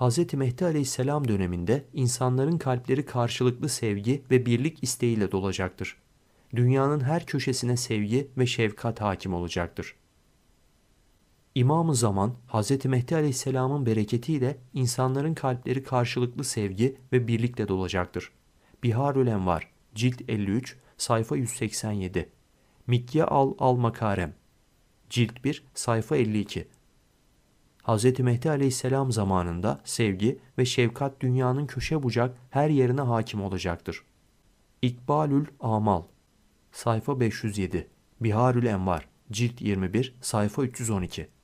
Hz. Mehdi aleyhisselam döneminde insanların kalpleri karşılıklı sevgi ve birlik isteğiyle dolacaktır. Dünyanın her köşesine sevgi ve şefkat hakim olacaktır. İmam-ı Zaman, Hz. Mehdi aleyhisselamın bereketiyle insanların kalpleri karşılıklı sevgi ve birlikle dolacaktır. Biharül Envar, cilt 53, sayfa 187. Mikye al al makarem. Cilt 1, sayfa 52. Hz. Mehdi aleyhisselam zamanında sevgi ve şefkat dünyanın köşe bucak her yerine hakim olacaktır. İkbalül Amal Sayfa 507 Biharül Envar Cilt 21 Sayfa 312